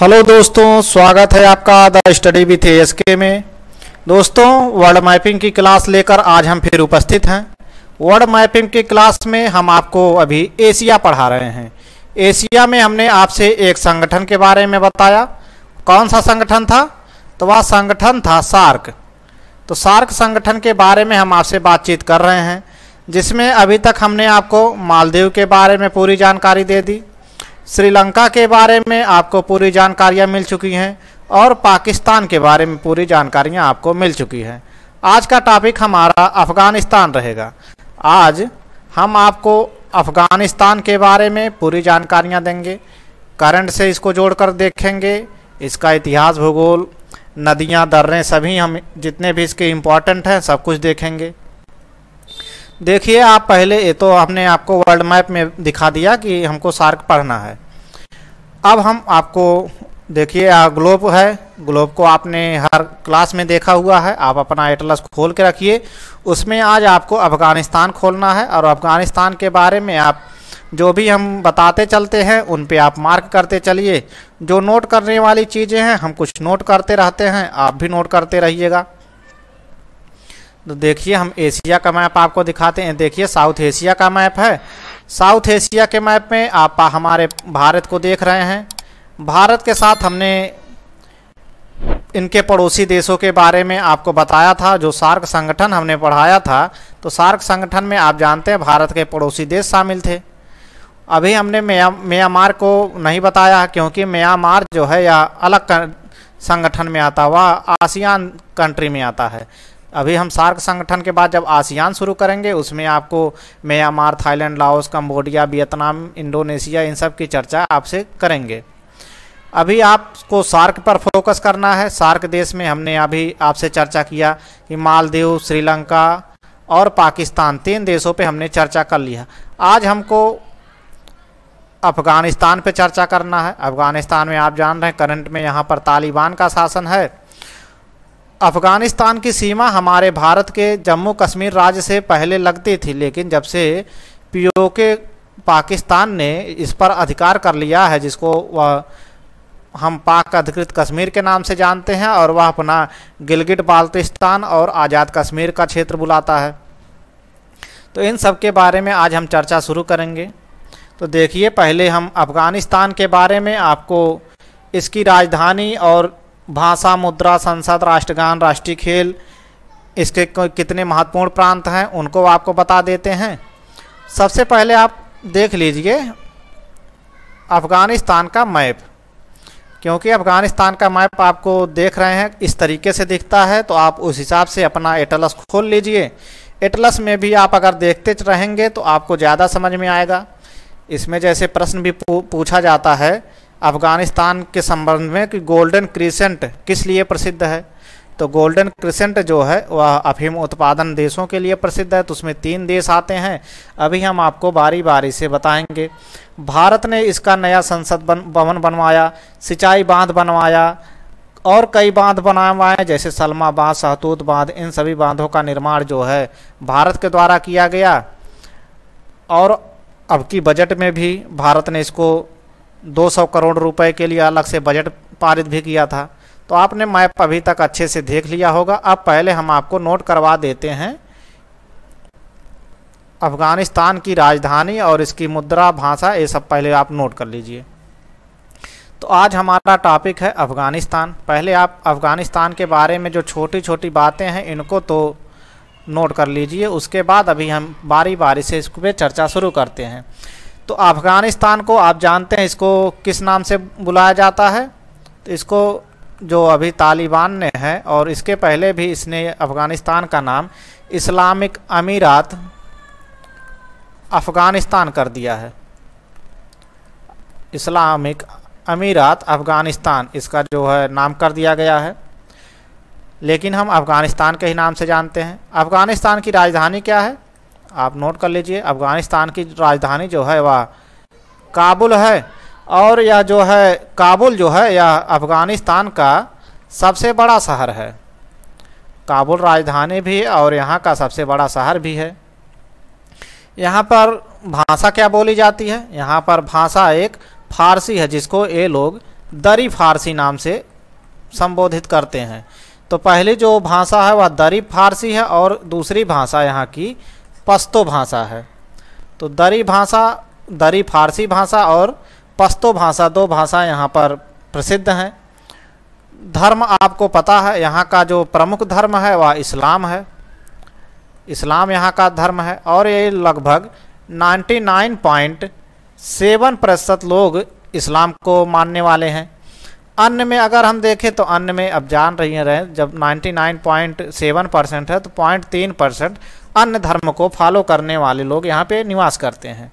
hello दोस्तों स्वागत है आपका द स्टडी विथ एस के में दोस्तों वर्ड मैपिंग की क्लास लेकर आज हम फिर उपस्थित हैं वर्ड मैपिंग की क्लास में हम आपको अभी एशिया पढ़ा रहे हैं एशिया में हमने आपसे एक संगठन के बारे में बताया कौन सा संगठन था तो वह संगठन था सार्क तो सार्क संगठन के बारे में हम आपसे बातचीत कर रहे हैं जिसमें अभी तक हमने आपको मालदीव के बारे में पूरी जानकारी दे दी श्रीलंका के बारे में आपको पूरी जानकारियाँ मिल चुकी हैं और पाकिस्तान के बारे में पूरी जानकारियाँ आपको मिल चुकी हैं आज का टॉपिक हमारा अफ़गानिस्तान रहेगा आज हम आपको अफ़गानिस्तान के बारे में पूरी जानकारियाँ देंगे करंट से इसको जोड़कर देखेंगे इसका इतिहास भूगोल नदियाँ दर्रे सभी हम जितने भी इसके इम्पॉर्टेंट हैं सब कुछ देखेंगे देखिए आप पहले ये तो हमने आपको वर्ल्ड मैप में दिखा दिया कि हमको सार्क पढ़ना है अब हम आपको देखिए ग्लोब है ग्लोब को आपने हर क्लास में देखा हुआ है आप अपना एटलस खोल के रखिए उसमें आज आपको अफ़गानिस्तान खोलना है और अफ़गानिस्तान के बारे में आप जो भी हम बताते चलते हैं उन पे आप मार्क करते चलिए जो नोट करने वाली चीज़ें हैं हम कुछ नोट करते रहते हैं आप भी नोट करते रहिएगा तो देखिए हम एशिया का मैप आपको दिखाते हैं देखिए साउथ एशिया का मैप है साउथ एशिया के मैप में आप हमारे भारत को देख रहे हैं भारत के साथ हमने इनके पड़ोसी देशों के बारे में आपको बताया था जो सार्क संगठन हमने पढ़ाया था तो सार्क संगठन में आप जानते हैं भारत के पड़ोसी देश शामिल थे अभी हमने म्यांमार को नहीं बताया क्योंकि म्यांमार जो है यह अलग संगठन में आता हुआ आसियान कंट्री में आता है अभी हम सार्क संगठन के बाद जब आसियान शुरू करेंगे उसमें आपको Myanmar Thailand Laos Cambodia Vietnam Indonesia इन सब की चर्चा आपसे करेंगे अभी आपको सार्क पर फोकस करना है सार्क देश में हमने अभी आपसे चर्चा किया कि मालदीव श्रीलंका और पाकिस्तान तीन देशों पे हमने चर्चा कर लिया आज हमको अफ़गानिस्तान पे चर्चा करना है अफ़गानिस्तान में आप जान रहे हैं करंट में यहाँ पर तालिबान का शासन है अफगानिस्तान की सीमा हमारे भारत के जम्मू कश्मीर राज्य से पहले लगती थी लेकिन जब से पीओके पाकिस्तान ने इस पर अधिकार कर लिया है जिसको वह हम पाक अधिकृत कश्मीर के नाम से जानते हैं और वह अपना गिलगिट बाल्टिस्तान और आज़ाद कश्मीर का क्षेत्र बुलाता है तो इन सब के बारे में आज हम चर्चा शुरू करेंगे तो देखिए पहले हम अफ़गानिस्तान के बारे में आपको इसकी राजधानी और भाषा मुद्रा संसद राष्ट्रगान राष्ट्रीय खेल इसके कितने महत्वपूर्ण प्रांत हैं उनको आपको बता देते हैं सबसे पहले आप देख लीजिए अफ़गानिस्तान का मैप क्योंकि अफ़गानिस्तान का मैप आपको देख रहे हैं इस तरीके से दिखता है तो आप उस हिसाब से अपना एटलस खोल लीजिए एटलस में भी आप अगर देखते रहेंगे तो आपको ज़्यादा समझ में आएगा इसमें जैसे प्रश्न भी पूछा जाता है अफ़गानिस्तान के संबंध में कि गोल्डन क्रिसेंट किस लिए प्रसिद्ध है तो गोल्डन क्रिसेंट जो है वह अफीम उत्पादन देशों के लिए प्रसिद्ध है तो उसमें तीन देश आते हैं अभी हम आपको बारी बारी से बताएंगे भारत ने इसका नया संसद बन, भवन बनवाया सिंचाई बांध बनवाया और कई बांध बनवाए जैसे सलमा बांध सहतूत बांध इन सभी बांधों का निर्माण जो है भारत के द्वारा किया गया और अब की बजट में भी भारत ने इसको 200 करोड़ रुपए के लिए अलग से बजट पारित भी किया था तो आपने मैप अभी तक अच्छे से देख लिया होगा अब पहले हम आपको नोट करवा देते हैं अफ़गानिस्तान की राजधानी और इसकी मुद्रा भाषा ये सब पहले आप नोट कर लीजिए तो आज हमारा टॉपिक है अफ़गानिस्तान पहले आप अफ़गानिस्तान के बारे में जो छोटी छोटी बातें हैं इनको तो नोट कर लीजिए उसके बाद अभी हम बारी बारी से इस पर चर्चा शुरू करते हैं तो अफ़गानिस्तान को आप जानते हैं इसको किस नाम से बुलाया जाता है तो इसको जो अभी तालिबान ने है और इसके पहले भी इसने अफ़गानिस्तान का नाम इस्लामिक अमीरात अफ़गानिस्तान कर दिया है इस्लामिक अमीरात अफ़गानिस्तान इसका जो है नाम कर दिया गया है लेकिन हम अफ़गानिस्तान के ही नाम से जानते हैं अफ़गानिस्तान की राजधानी क्या है आप नोट कर लीजिए अफगानिस्तान की राजधानी जो है वह काबुल है और यह जो है काबुल जो है यह अफ़गानिस्तान का सबसे बड़ा शहर है काबुल राजधानी भी और यहाँ का सबसे बड़ा शहर भी है यहाँ पर भाषा क्या बोली जाती है यहाँ पर भाषा एक फारसी है जिसको ये लोग दरी फारसी नाम से संबोधित करते हैं तो पहली जो भाषा है वह दरी फारसी है और दूसरी भाषा यहाँ की पश्तो भाषा है तो दरी भाषा दरी फारसी भाषा और पश्तो भाषा दो भाषा यहाँ पर प्रसिद्ध हैं धर्म आपको पता है यहाँ का जो प्रमुख धर्म है वह इस्लाम है इस्लाम यहाँ का धर्म है और ये लगभग 99.7 प्रतिशत लोग इस्लाम को मानने वाले हैं अन्य में अगर हम देखें तो अन्य में अब जान रही हैं जब 99.7 परसेंट है तो पॉइंट तीन परसेंट अन्य धर्म को फॉलो करने वाले लोग यहाँ पे निवास करते हैं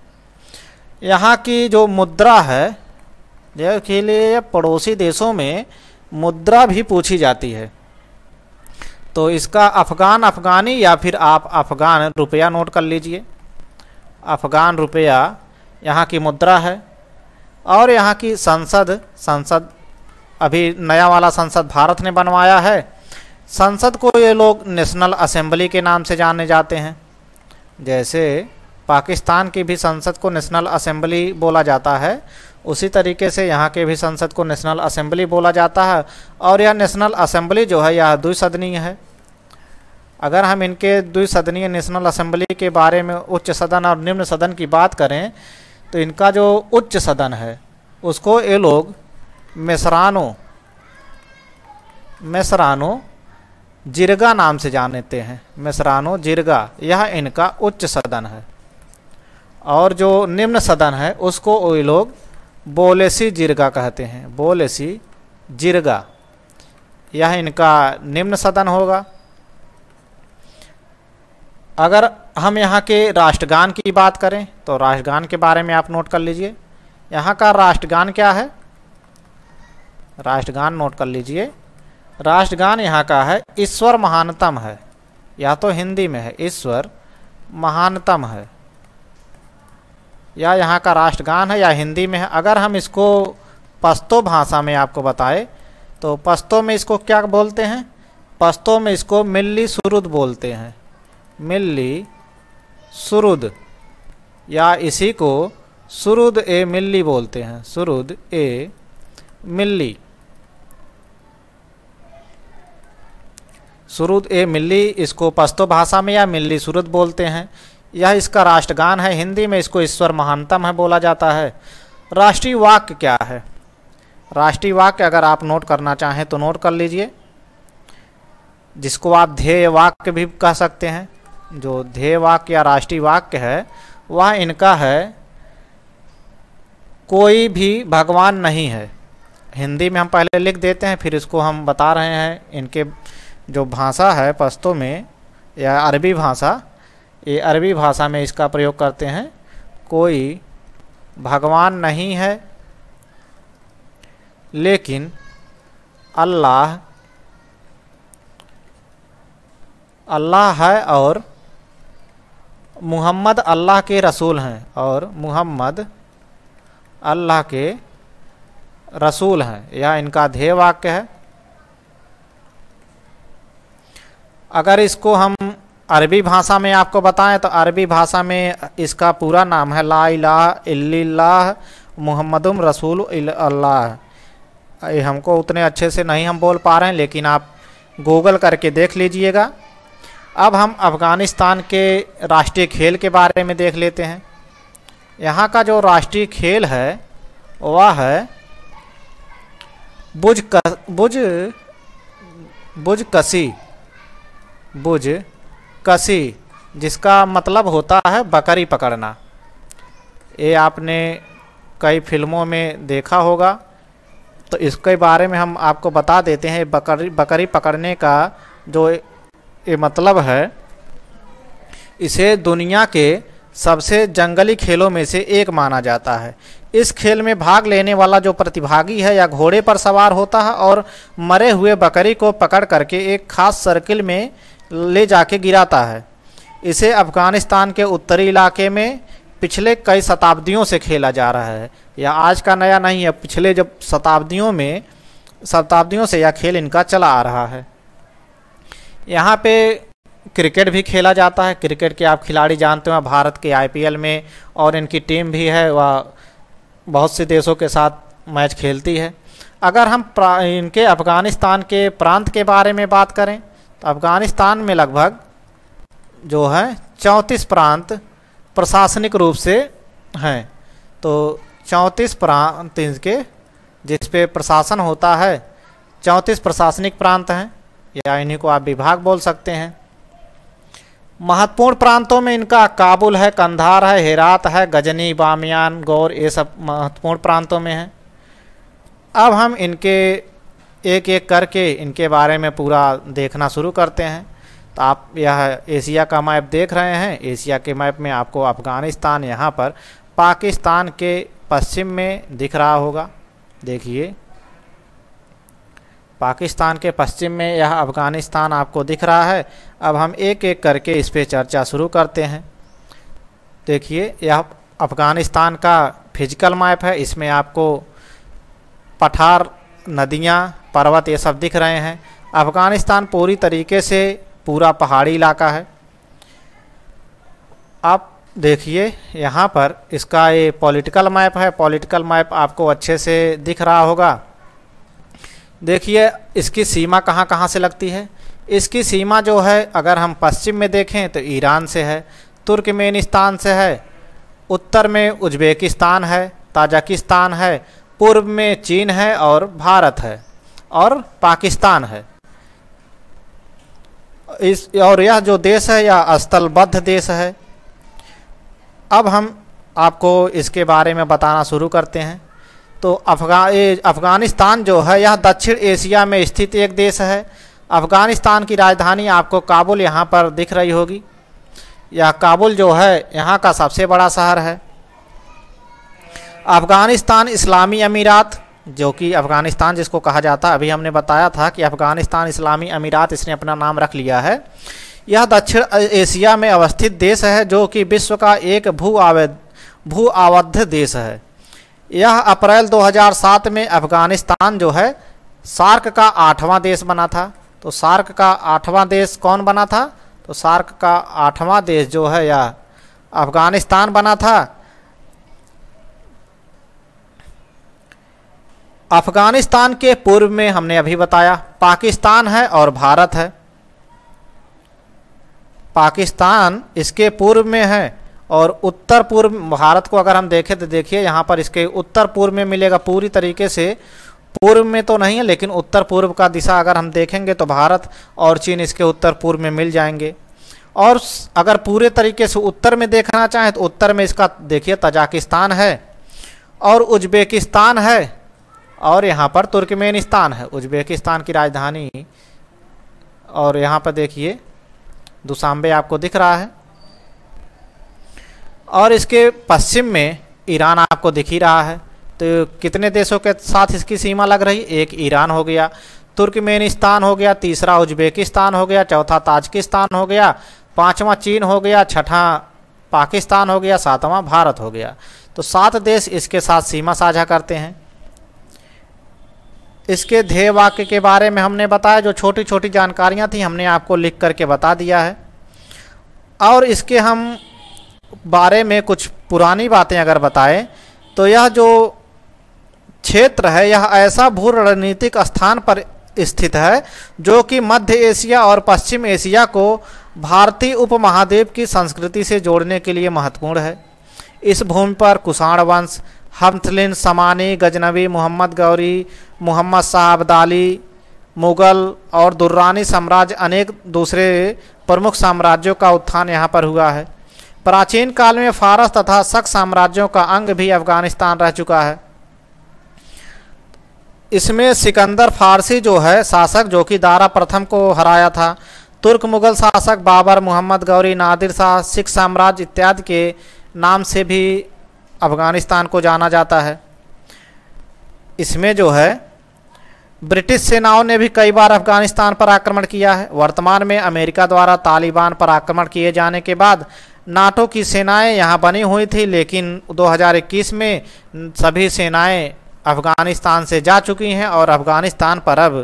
यहाँ की जो मुद्रा है के लिए पड़ोसी देशों में मुद्रा भी पूछी जाती है तो इसका अफ़गान अफ़गानी या फिर आप अफ़गान रुपया नोट कर लीजिए अफ़गान रुपया यहाँ की मुद्रा है और यहाँ की संसद संसद अभी नया वाला संसद भारत ने बनवाया है संसद को ये लोग नेशनल असेंबली के नाम से जाने जाते हैं जैसे पाकिस्तान की भी संसद को नेशनल असेंबली बोला जाता है उसी तरीके से यहाँ के भी संसद को नेशनल असेंबली बोला जाता है और यह नेशनल असेंबली जो है यह द्विसदनीय है अगर हम इनके द्विसदनीय नेशनल असेंबली के बारे में उच्च सदन और निम्न सदन की बात करें तो इनका जो उच्च सदन है उसको ये लोग मेसरानो मेसरानो जिरगा नाम से जानते हैं मिसरानो जिरगा यह इनका उच्च सदन है और जो निम्न सदन है उसको वे लोग बोलेसी जिरगा कहते हैं बोलेसी जिरगा यह इनका निम्न सदन होगा अगर हम यहाँ के राष्ट्रगान की बात करें तो राष्ट्रगान के बारे में आप नोट कर लीजिए यहाँ का राष्ट्रगान क्या है राष्ट्रगान नोट कर लीजिए राष्ट्रगान यहाँ का है ईश्वर महानतम है या तो हिंदी में है ईश्वर महानतम है या यहाँ का राष्ट्रगान है या हिंदी में है अगर हम इसको पस्तो भाषा में आपको बताए तो पस्तो में इसको क्या बोलते हैं पस्तो में इसको मिल्ली सुरुद बोलते हैं मिल्ली सुरुद या इसी को सुरुद ए मिल्ली बोलते हैं सुरुद ए मिल्ली सुरुद ए मिल्ली इसको पश्तो भाषा में या मिल्ली सुरुद बोलते हैं यह इसका राष्ट्रगान है हिंदी में इसको ईश्वर महानतम है बोला जाता है राष्ट्रीय वाक्य क्या है राष्ट्रीय वाक्य अगर आप नोट करना चाहें तो नोट कर लीजिए जिसको आप ध्येय वाक्य भी कह सकते हैं जो ध्येय वाक्य या राष्ट्रीय वाक्य है वह इनका है कोई भी भगवान नहीं है हिंदी में हम पहले लिख देते हैं फिर इसको हम बता रहे हैं इनके जो भाषा है पश्तो में या अरबी भाषा ये अरबी भाषा में इसका प्रयोग करते हैं कोई भगवान नहीं है लेकिन अल्लाह अल्लाह है और मुहम्मद अल्लाह के रसूल हैं और मुहम्मद अल्लाह के रसूल हैं यह इनका ध्येय वाक्य है अगर इसको हम अरबी भाषा में आपको बताएं तो अरबी भाषा में इसका पूरा नाम है ला इला मोहम्मदम रसूल अल्लाह हमको उतने अच्छे से नहीं हम बोल पा रहे हैं लेकिन आप गूगल करके देख लीजिएगा अब हम अफ़गानिस्तान के राष्ट्रीय खेल के बारे में देख लेते हैं यहाँ का जो राष्ट्रीय खेल है वह है बुज कस बुज बुज कसी बुज कसी जिसका मतलब होता है बकरी पकड़ना ये आपने कई फिल्मों में देखा होगा तो इसके बारे में हम आपको बता देते हैं बकरी बकरी पकड़ने का जो ये मतलब है इसे दुनिया के सबसे जंगली खेलों में से एक माना जाता है इस खेल में भाग लेने वाला जो प्रतिभागी है या घोड़े पर सवार होता है और मरे हुए बकरी को पकड़ करके एक खास सर्किल में ले जाके गिराता है इसे अफ़गानिस्तान के उत्तरी इलाके में पिछले कई शताब्दियों से खेला जा रहा है यह आज का नया नहीं है पिछले जब शताब्दियों में शताब्दियों से यह खेल इनका चला आ रहा है यहाँ पे क्रिकेट भी खेला जाता है क्रिकेट के आप खिलाड़ी जानते हो भारत के आईपीएल में और इनकी टीम भी है वह बहुत से देशों के साथ मैच खेलती है अगर हम इनके अफ़गानिस्तान के प्रांत के बारे में बात करें तो अफगानिस्तान में लगभग जो है चौंतीस प्रांत प्रशासनिक रूप से हैं तो चौंतीस प्रांत इनके जिस पे प्रशासन होता है चौंतीस प्रशासनिक प्रांत हैं या इन्हीं को आप विभाग बोल सकते हैं महत्वपूर्ण प्रांतों में इनका काबुल है कंधार है हेरात है गजनी बामियान गौर ये सब महत्वपूर्ण प्रांतों में हैं अब हम इनके एक एक करके इनके बारे में पूरा देखना शुरू करते हैं तो आप यह एशिया का मैप देख रहे हैं एशिया के मैप में आपको अफ़गानिस्तान यहाँ पर पाकिस्तान के पश्चिम में दिख रहा होगा देखिए पाकिस्तान के पश्चिम में यह अफ़गानिस्तान आपको दिख रहा है अब हम एक एक करके इस पर चर्चा शुरू करते हैं देखिए यह अफ़गानिस्तान का फिजिकल मैप है इसमें आपको पठार नदियाँ पर्वत ये सब दिख रहे हैं अफ़गानिस्तान पूरी तरीके से पूरा पहाड़ी इलाका है आप देखिए यहाँ पर इसका ये पॉलिटिकल मैप है पॉलिटिकल मैप आपको अच्छे से दिख रहा होगा देखिए इसकी सीमा कहाँ कहाँ से लगती है इसकी सीमा जो है अगर हम पश्चिम में देखें तो ईरान से है तुर्कमेनिस्तान से है उत्तर में उज्बेकिस्तान है ताजकिस्तान है पूर्व में चीन है और भारत है और पाकिस्तान है इस और यह जो देश है यह स्थलबद्ध देश है अब हम आपको इसके बारे में बताना शुरू करते हैं तो अफगा अफ़गानिस्तान जो है यह दक्षिण एशिया में स्थित एक देश है अफ़गानिस्तान की राजधानी आपको काबुल यहाँ पर दिख रही होगी यह काबुल जो है यहाँ का सबसे बड़ा शहर है अफ़गानिस्तान इस्लामी अमीरात जो कि अफ़गानिस्तान जिसको कहा जाता है अभी हमने बताया था कि अफ़गानिस्तान इस्लामी अमीरात इसने अपना नाम रख लिया है यह दक्षिण एशिया में अवस्थित देश है जो कि विश्व का एक भू आवेद भू आवद्ध देश है यह अप्रैल 2007 में अफ़गानिस्तान जो है सार्क का आठवां देश बना था तो सार्क का आठवां देश कौन बना था तो सार्क का आठवां देश जो है यह अफ़गानिस्तान बना था अफगानिस्तान के पूर्व में हमने अभी बताया पाकिस्तान है और भारत है पाकिस्तान इसके पूर्व में है और उत्तर पूर्व भारत को अगर हम देखें तो देखिए यहाँ पर इसके उत्तर पूर्व में मिलेगा पूरी तरीके से पूर्व में तो नहीं है लेकिन उत्तर पूर्व का दिशा अगर हम देखेंगे तो भारत और चीन इसके उत्तर पूर्व में मिल जाएंगे और अगर पूरे तरीके से उत्तर में देखना चाहें तो उत्तर में इसका देखिए तजाकिस्तान है और उज्बेकिस्तान है और यहाँ पर तुर्कमेनिस्तान है उज्बेकिस्तान की राजधानी और यहाँ पर देखिए दुशांबे आपको दिख रहा है और इसके पश्चिम में ईरान आपको दिख ही रहा है तो कितने देशों के साथ इसकी सीमा लग रही एक ईरान हो गया तुर्कमेनिस्तान हो गया तीसरा उज्बेकिस्तान हो गया चौथा ताजकिस्तान हो गया पाँचवा चीन हो गया छठा पाकिस्तान हो गया सातवां भारत हो गया तो सात देश इसके साथ सीमा साझा करते हैं इसके ध्येय वाक्य के बारे में हमने बताया जो छोटी छोटी जानकारियाँ थी हमने आपको लिख करके बता दिया है और इसके हम बारे में कुछ पुरानी बातें अगर बताएं तो यह जो क्षेत्र है यह ऐसा भू रणनीतिक स्थान पर स्थित है जो कि मध्य एशिया और पश्चिम एशिया को भारतीय उपमहाद्वीप की संस्कृति से जोड़ने के लिए महत्वपूर्ण है इस भूमि पर कुषाण वंश हमथलिन समानी गजनवी मोहम्मद गौरी मोहम्मद साहब दाली मुग़ल और दुर्रानी साम्राज्य अनेक दूसरे प्रमुख साम्राज्यों का उत्थान यहाँ पर हुआ है प्राचीन काल में फारस तथा शक साम्राज्यों का अंग भी अफगानिस्तान रह चुका है इसमें सिकंदर फारसी जो है शासक जो कि दारा प्रथम को हराया था तुर्क मुग़ल शासक बाबर मोहम्मद गौरी नादिर शाह सिख साम्राज्य इत्यादि के नाम से भी अफ़गानिस्तान को जाना जाता है इसमें जो है ब्रिटिश सेनाओं ने भी कई बार अफगानिस्तान पर आक्रमण किया है वर्तमान में अमेरिका द्वारा तालिबान पर आक्रमण किए जाने के बाद नाटो की सेनाएं यहां बनी हुई थी लेकिन 2021 में सभी सेनाएं अफगानिस्तान से जा चुकी हैं और अफगानिस्तान पर अब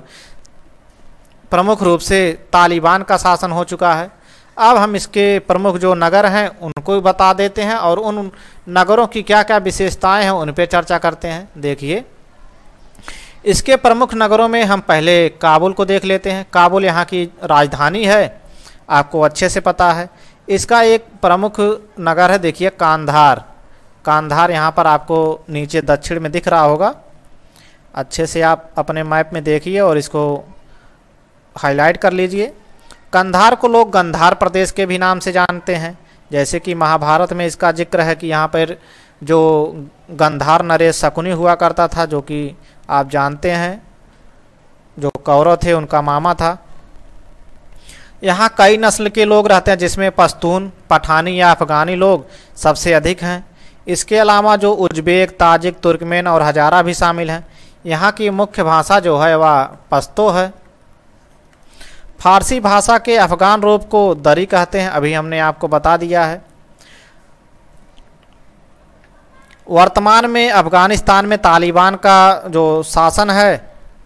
प्रमुख रूप से तालिबान का शासन हो चुका है अब हम इसके प्रमुख जो नगर हैं उनको भी बता देते हैं और उन नगरों की क्या क्या विशेषताएं हैं उन पर चर्चा करते हैं देखिए इसके प्रमुख नगरों में हम पहले काबुल को देख लेते हैं काबुल यहाँ की राजधानी है आपको अच्छे से पता है इसका एक प्रमुख नगर है देखिए कांधार कांधार यहाँ पर आपको नीचे दक्षिण में दिख रहा होगा अच्छे से आप अपने मैप में देखिए और इसको हाईलाइट कर लीजिए कंधार को लोग गंधार प्रदेश के भी नाम से जानते हैं जैसे कि महाभारत में इसका जिक्र है कि यहाँ पर जो गंधार नरेश शकुनी हुआ करता था जो कि आप जानते हैं जो कौरव थे उनका मामा था यहाँ कई नस्ल के लोग रहते हैं जिसमें पश्तून पठानी या अफगानी लोग सबसे अधिक हैं इसके अलावा जो उज्बेक ताजिक तुर्कमेन और हजारा भी शामिल हैं यहाँ की मुख्य भाषा जो है वह पश्तो है फारसी भाषा के अफ़गान रूप को दरी कहते हैं अभी हमने आपको बता दिया है वर्तमान में अफ़गानिस्तान में तालिबान का जो शासन है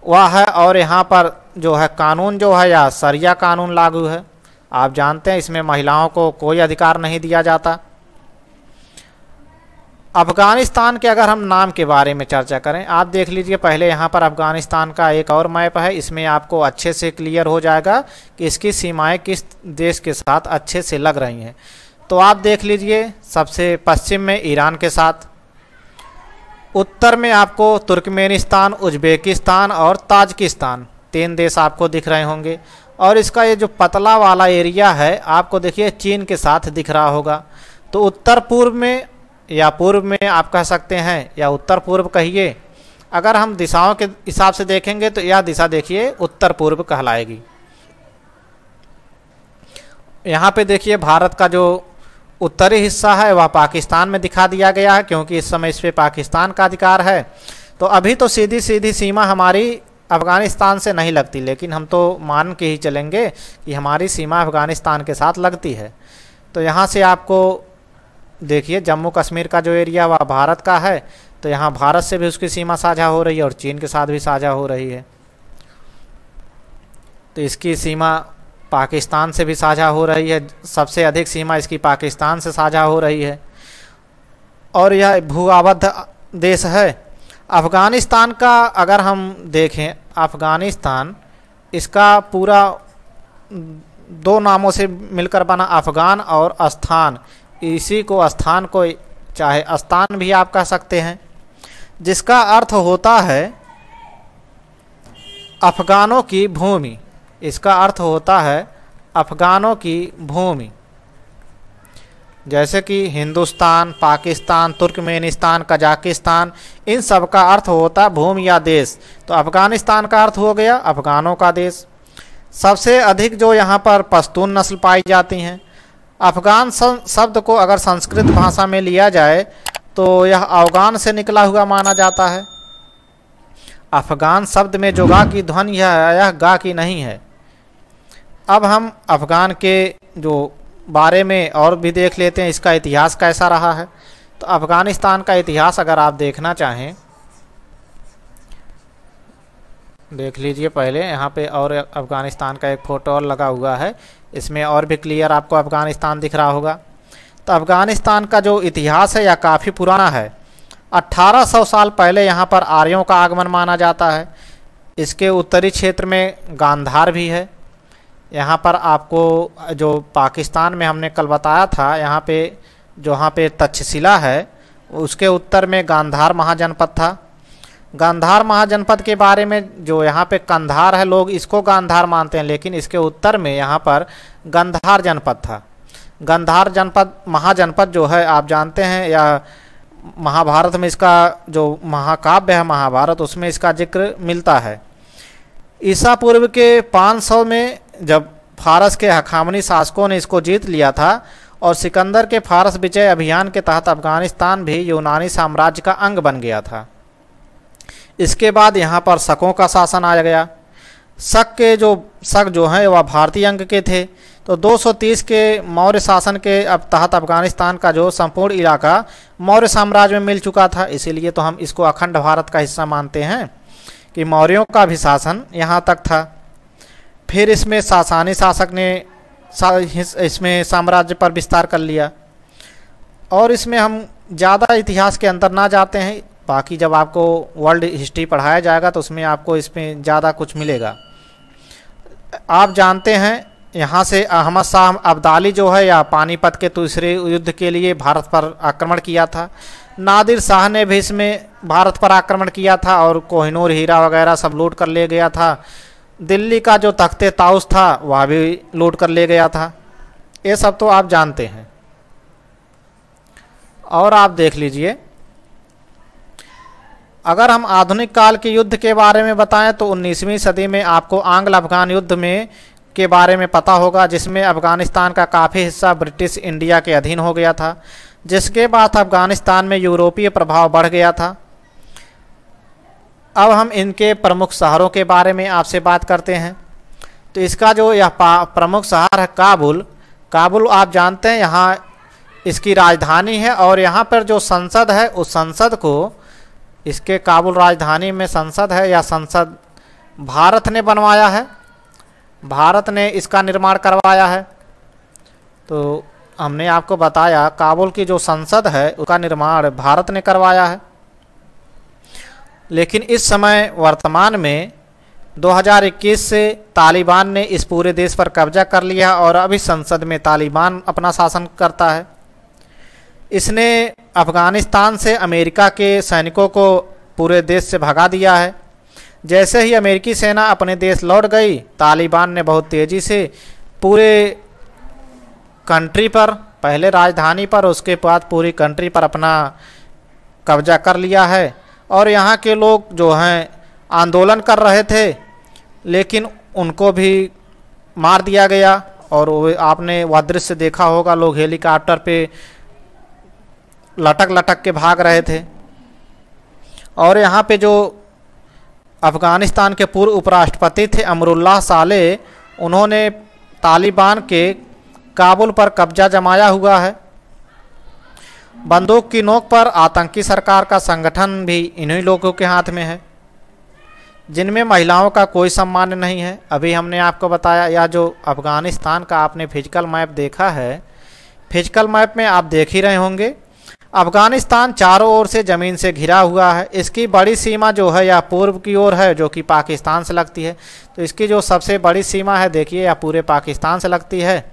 वह है और यहाँ पर जो है कानून जो है या सरिया कानून लागू है आप जानते हैं इसमें महिलाओं को कोई अधिकार नहीं दिया जाता अफ़गानिस्तान के अगर हम नाम के बारे में चर्चा करें आप देख लीजिए पहले यहाँ पर अफ़गानिस्तान का एक और मैप है इसमें आपको अच्छे से क्लियर हो जाएगा कि इसकी सीमाएं किस देश के साथ अच्छे से लग रही हैं तो आप देख लीजिए सबसे पश्चिम में ईरान के साथ उत्तर में आपको तुर्कमेनिस्तान उज्बेकिस्तान और ताजकिस्तान तीन देश आपको दिख रहे होंगे और इसका ये जो पतला वाला एरिया है आपको देखिए चीन के साथ दिख रहा होगा तो उत्तर पूर्व में या पूर्व में आप कह सकते हैं या उत्तर पूर्व कहिए अगर हम दिशाओं के हिसाब से देखेंगे तो यह दिशा देखिए उत्तर पूर्व कहलाएगी यहाँ पे देखिए भारत का जो उत्तरी हिस्सा है वह पाकिस्तान में दिखा दिया गया है क्योंकि इस समय इस पर पाकिस्तान का अधिकार है तो अभी तो सीधी सीधी सीमा हमारी अफ़गानिस्तान से नहीं लगती लेकिन हम तो मान के ही चलेंगे कि हमारी सीमा अफ़गानिस्तान के साथ लगती है तो यहाँ से आपको देखिए जम्मू कश्मीर का जो एरिया वह भारत का है तो यहाँ भारत से भी उसकी सीमा साझा हो रही है और चीन के साथ भी साझा हो रही है तो इसकी सीमा पाकिस्तान से भी साझा हो रही है सबसे अधिक सीमा इसकी पाकिस्तान से साझा हो रही है और यह भू आबद्ध देश है अफ़गानिस्तान का अगर हम देखें अफ़गानिस्तान इसका पूरा दो नामों से मिलकर बना अफ़गान और अस्थान इसी को स्थान को चाहे स्थान भी आप कह सकते हैं जिसका अर्थ होता है अफगानों की भूमि इसका अर्थ होता है अफगानों की भूमि जैसे कि हिंदुस्तान पाकिस्तान तुर्कमेनिस्तान कजाकिस्तान इन सब का अर्थ होता है भूमि या देश तो अफ़गानिस्तान का अर्थ हो गया अफ़गानों का देश सबसे अधिक जो यहाँ पर पश्तून नस्ल पाई जाती हैं अफगान शब्द को अगर संस्कृत भाषा में लिया जाए तो यह अफगान से निकला हुआ माना जाता है अफगान शब्द में जो गा की ध्वनि है यह गा की नहीं है अब हम अफगान के जो बारे में और भी देख लेते हैं इसका इतिहास कैसा रहा है तो अफ़गानिस्तान का इतिहास अगर आप देखना चाहें देख लीजिए पहले यहाँ पे और अफ़गानिस्तान का एक फ़ोटो और लगा हुआ है इसमें और भी क्लियर आपको अफ़गानिस्तान दिख रहा होगा तो अफ़गानिस्तान का जो इतिहास है यह काफ़ी पुराना है 1800 साल पहले यहाँ पर आर्यों का आगमन माना जाता है इसके उत्तरी क्षेत्र में गांधार भी है यहाँ पर आपको जो पाकिस्तान में हमने कल बताया था यहाँ पे जो यहाँ पे तक्षशिला है उसके उत्तर में गांधार महाजनपद था गांधार महाजनपद के बारे में जो यहाँ पे कंधार है लोग इसको गांधार मानते हैं लेकिन इसके उत्तर में यहाँ पर गंधार जनपद था गंधार जनपद महाजनपद जो है आप जानते हैं या महाभारत में इसका जो महाकाव्य है महाभारत उसमें इसका जिक्र मिलता है ईसा पूर्व के 500 में जब फारस के हखामनी शासकों ने इसको जीत लिया था और सिकंदर के फारस विजय अभियान के तहत अफगानिस्तान भी यूनानी साम्राज्य का अंग बन गया था इसके बाद यहाँ पर शकों का शासन आ गया शक के जो शक जो हैं वह भारतीय अंग के थे तो 230 के मौर्य शासन के अब तहत अफगानिस्तान का जो संपूर्ण इलाका मौर्य साम्राज्य में मिल चुका था इसीलिए तो हम इसको अखंड भारत का हिस्सा मानते हैं कि मौर्यों का भी शासन यहाँ तक था फिर इसमें सासानी शासक ने सा, इसमें साम्राज्य पर विस्तार कर लिया और इसमें हम ज़्यादा इतिहास के अंदर ना जाते हैं बाकी जब आपको वर्ल्ड हिस्ट्री पढ़ाया जाएगा तो उसमें आपको इसमें ज़्यादा कुछ मिलेगा आप जानते हैं यहाँ से अहमद शाह अब्दाली जो है या पानीपत के तीसरे युद्ध के लिए भारत पर आक्रमण किया था नादिर शाह ने भी इसमें भारत पर आक्रमण किया था और कोहिनूर हीरा वगैरह सब लूट कर ले गया था दिल्ली का जो तख्ते ताउस था वह भी लूट कर ले गया था ये सब तो आप जानते हैं और आप देख लीजिए अगर हम आधुनिक काल के युद्ध के बारे में बताएं तो 19वीं सदी में आपको आंग्ल अफगान युद्ध में के बारे में पता होगा जिसमें अफगानिस्तान का काफ़ी हिस्सा ब्रिटिश इंडिया के अधीन हो गया था जिसके बाद अफगानिस्तान में यूरोपीय प्रभाव बढ़ गया था अब हम इनके प्रमुख शहरों के बारे में आपसे बात करते हैं तो इसका जो यह प्रमुख शहर है काबुल काबुल आप जानते हैं यहाँ इसकी राजधानी है और यहाँ पर जो संसद है उस संसद को इसके काबुल राजधानी में संसद है या संसद भारत ने बनवाया है भारत ने इसका निर्माण करवाया है तो हमने आपको बताया काबुल की जो संसद है उसका निर्माण भारत ने करवाया है लेकिन इस समय वर्तमान में 2021 से तालिबान ने इस पूरे देश पर कब्जा कर लिया और अभी संसद में तालिबान अपना शासन करता है इसने अफ़गानिस्तान से अमेरिका के सैनिकों को पूरे देश से भगा दिया है जैसे ही अमेरिकी सेना अपने देश लौट गई तालिबान ने बहुत तेज़ी से पूरे कंट्री पर पहले राजधानी पर उसके बाद पूरी कंट्री पर अपना कब्जा कर लिया है और यहाँ के लोग जो हैं आंदोलन कर रहे थे लेकिन उनको भी मार दिया गया और आपने वह दृश्य देखा होगा लोग हेलीकॉप्टर पे लटक लटक के भाग रहे थे और यहाँ पे जो अफ़गानिस्तान के पूर्व उपराष्ट्रपति थे अमरुल्ला साले उन्होंने तालिबान के काबुल पर कब्जा जमाया हुआ है बंदूक की नोक पर आतंकी सरकार का संगठन भी इन्हीं लोगों के हाथ में है जिनमें महिलाओं का कोई सम्मान नहीं है अभी हमने आपको बताया या जो अफ़गानिस्तान का आपने फिजिकल मैप देखा है फिजिकल मैप में आप देख ही रहे होंगे अफगानिस्तान चारों ओर से ज़मीन से घिरा हुआ है इसकी बड़ी सीमा जो है यह पूर्व की ओर है जो कि पाकिस्तान से लगती है तो इसकी जो सबसे बड़ी सीमा है देखिए यह पूरे पाकिस्तान से लगती है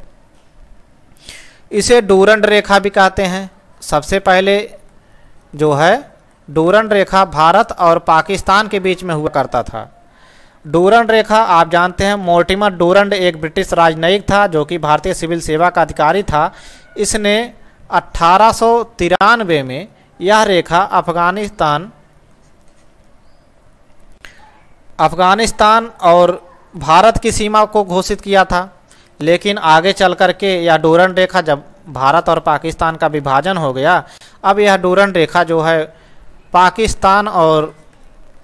इसे डूरन रेखा भी कहते हैं सबसे पहले जो है डूरन रेखा भारत और पाकिस्तान के बीच में हुआ करता था डूरन रेखा आप जानते हैं मोर्टिमर डूरन एक ब्रिटिश राजनयिक था जो कि भारतीय सिविल सेवा का अधिकारी था इसने अट्ठारह में यह रेखा अफगानिस्तान अफगानिस्तान और भारत की सीमा को घोषित किया था लेकिन आगे चल कर के यह डोरन रेखा जब भारत और पाकिस्तान का विभाजन हो गया अब यह डोरन रेखा जो है पाकिस्तान और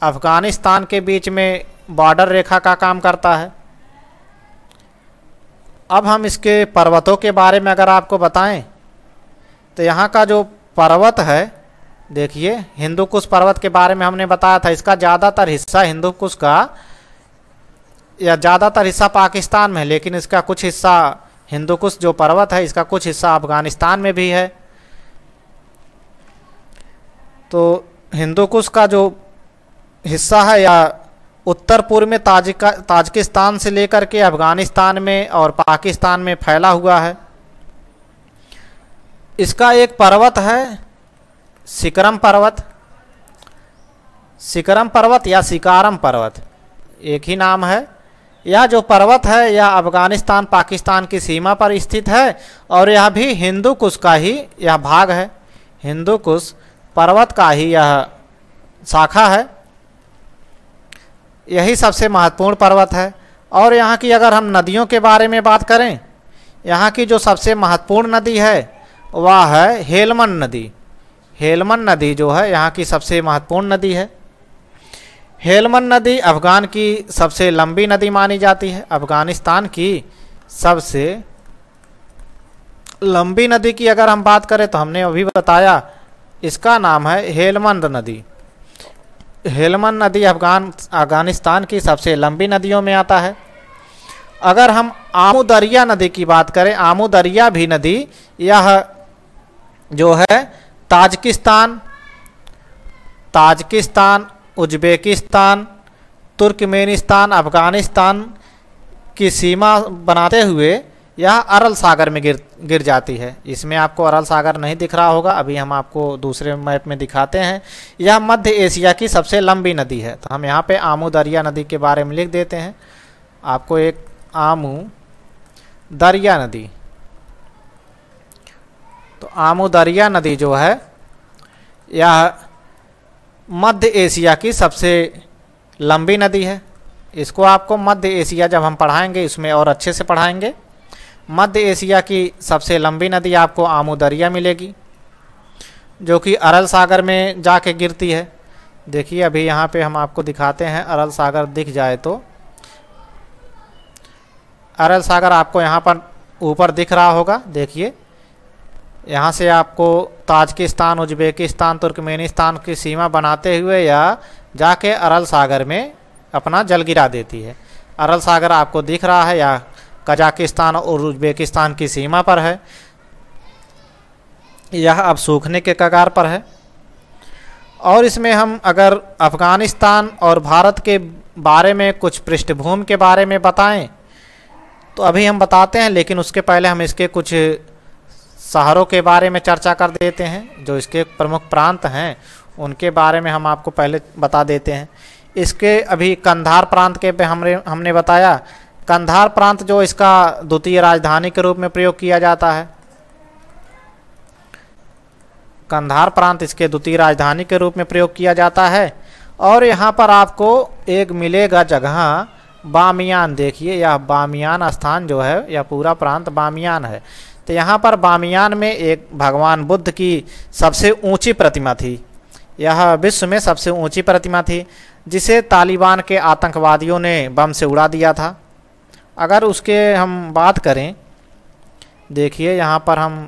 अफ़गानिस्तान के बीच में बॉर्डर रेखा का काम करता है अब हम इसके पर्वतों के बारे में अगर आपको बताएं तो यहाँ का जो पर्वत है देखिए हिंदू कुश पर्वत के बारे में हमने बताया था इसका ज़्यादातर हिस्सा हिंदू कुश का या ज़्यादातर हिस्सा पाकिस्तान में है लेकिन इसका कुछ हिस्सा हिंदू कुश जो पर्वत है इसका कुछ हिस्सा अफगानिस्तान में भी है तो हिंदू कुश का जो हिस्सा है या उत्तर पूर्व में ताजिका ताजकिस्तान से लेकर के अफ़गानिस्तान में और पाकिस्तान में फैला हुआ है इसका एक पर्वत है सिकरम पर्वत सिकरम पर्वत या सिकारम पर्वत एक ही नाम है यह जो पर्वत है यह अफगानिस्तान पाकिस्तान की सीमा पर स्थित है और यह भी हिंदू कुश का ही यह भाग है हिंदू कुश पर्वत का ही यह शाखा है यही सबसे महत्वपूर्ण पर्वत है और यहाँ की अगर हम नदियों के बारे में बात करें यहाँ की जो सबसे महत्वपूर्ण नदी है वह है हेलमन नदी हेलमन नदी जो है यहाँ की सबसे महत्वपूर्ण नदी है हेलमन नदी अफ़गान की सबसे लंबी नदी मानी जाती है अफ़गानिस्तान की सबसे लंबी नदी की अगर हम बात करें तो हमने अभी बताया इसका नाम है हेलमंद नदी हेलमन नदी अफगान अफगानिस्तान की सबसे लंबी नदियों में आता है अगर हम आमू दरिया नदी की बात करें आमू दरिया भी नदी यह जो है Tajikistan Tajikistan Uzbekistan Turkmenistan Afghanistan की सीमा बनाते हुए यह अरल सागर में गिर गिर जाती है इसमें आपको अरल सागर नहीं दिख रहा होगा अभी हम आपको दूसरे मैप में दिखाते हैं यह मध्य एशिया की सबसे लंबी नदी है तो हम यहाँ पे आमू दरिया नदी के बारे में लिख देते हैं आपको एक आमू दरिया नदी तो आमोदरिया नदी जो है यह मध्य एशिया की सबसे लंबी नदी है इसको आपको मध्य एशिया जब हम पढ़ाएंगे इसमें और अच्छे से पढ़ाएंगे मध्य एशिया की सबसे लंबी नदी आपको आमोदरिया मिलेगी जो कि अरल सागर में जाके गिरती है देखिए अभी यहाँ पे हम आपको दिखाते हैं अरल सागर दिख जाए तो अरल सागर आपको यहाँ पर ऊपर दिख रहा होगा देखिए यहाँ से आपको ताजकिस्तान उज्बेकिस्तान तुर्कमेनिस्तान की सीमा बनाते हुए यह जाके अरल सागर में अपना जल गिरा देती है अरल सागर आपको दिख रहा है या कजाकिस्तान और उज्बेकिस्तान की सीमा पर है यह अब सूखने के कगार पर है और इसमें हम अगर अफ़गानिस्तान और भारत के बारे में कुछ पृष्ठभूमि के बारे में बताएं तो अभी हम बताते हैं लेकिन उसके पहले हम इसके कुछ शहरों के बारे में चर्चा कर देते हैं जो इसके प्रमुख प्रांत हैं उनके बारे में हम आपको पहले बता देते हैं इसके अभी कंधार प्रांत के पे हमने हमने बताया कंधार प्रांत जो इसका द्वितीय राजधानी के रूप में प्रयोग किया जाता है कंधार प्रांत इसके द्वितीय राजधानी के रूप में प्रयोग किया जाता है और यहाँ पर आपको एक मिलेगा जगह बामियान देखिए यह बामियान स्थान जो है यह पूरा प्रांत बामियान है तो यहाँ पर बामियान में एक भगवान बुद्ध की सबसे ऊंची प्रतिमा थी यह विश्व में सबसे ऊंची प्रतिमा थी जिसे तालिबान के आतंकवादियों ने बम से उड़ा दिया था अगर उसके हम बात करें देखिए यहाँ पर हम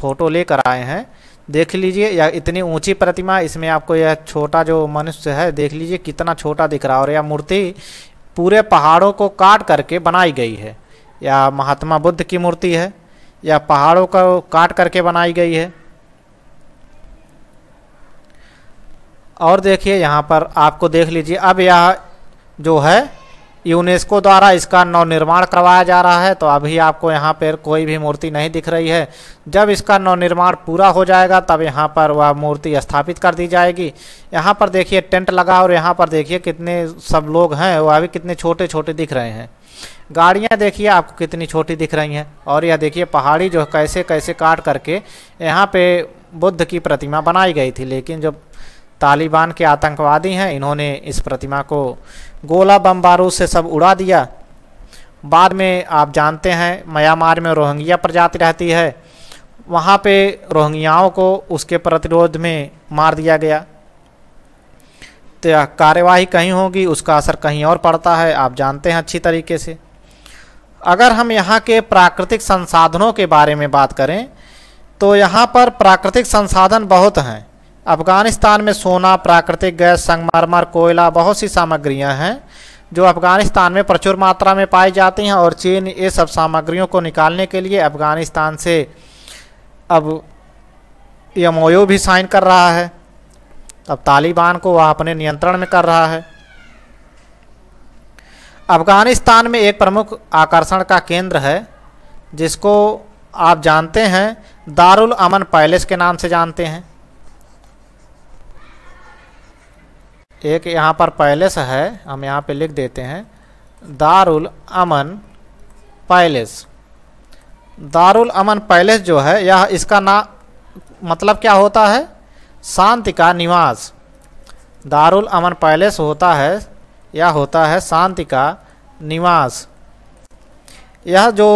फ़ोटो लेकर आए हैं देख लीजिए यह इतनी ऊंची प्रतिमा इसमें आपको यह छोटा जो मनुष्य है देख लीजिए कितना छोटा दिख रहा है और यह मूर्ति पूरे पहाड़ों को काट करके बनाई गई है यह महात्मा बुद्ध की मूर्ति है या पहाड़ों का काट करके बनाई गई है और देखिए यहाँ पर आपको देख लीजिए अब यह जो है यूनेस्को द्वारा इसका नवनिर्माण करवाया जा रहा है तो अभी आपको यहाँ पर कोई भी मूर्ति नहीं दिख रही है जब इसका नवनिर्माण पूरा हो जाएगा तब यहाँ पर वह मूर्ति स्थापित कर दी जाएगी यहाँ पर देखिए टेंट लगा और यहाँ पर देखिए कितने सब लोग हैं वह अभी कितने छोटे छोटे दिख रहे हैं गाड़ियाँ देखिए आपको कितनी छोटी दिख रही हैं और यह देखिए पहाड़ी जो कैसे कैसे काट करके यहाँ पे बुद्ध की प्रतिमा बनाई गई थी लेकिन जब तालिबान के आतंकवादी हैं इन्होंने इस प्रतिमा को गोला बम बारूद से सब उड़ा दिया बाद में आप जानते हैं म्यांमार में रोहिंग्या प्रजाति रहती है वहाँ पे रोहिंग्याओं को उसके प्रतिरोध में मार दिया गया कार्यवाही कहीं होगी उसका असर कहीं और पड़ता है आप जानते हैं अच्छी तरीके से अगर हम यहाँ के प्राकृतिक संसाधनों के बारे में बात करें तो यहाँ पर प्राकृतिक संसाधन बहुत हैं अफ़गानिस्तान में सोना प्राकृतिक गैस संगमरमर कोयला बहुत सी सामग्रियाँ हैं जो अफ़गानिस्तान में प्रचुर मात्रा में पाई जाती हैं और चीन ये सब सामग्रियों को निकालने के लिए अफ़गानिस्तान से अब एम भी साइन कर रहा है अब तालिबान को वह अपने नियंत्रण में कर रहा है अफगानिस्तान में एक प्रमुख आकर्षण का केंद्र है जिसको आप जानते हैं दारुल अमन पैलेस के नाम से जानते हैं एक यहाँ पर पैलेस है हम यहाँ पे लिख देते हैं दारुल अमन पैलेस दारुल अमन पैलेस जो है यह इसका नाम मतलब क्या होता है शांति का निवास दारुल अमन पैलेस होता है या होता है शांति का निवास यह जो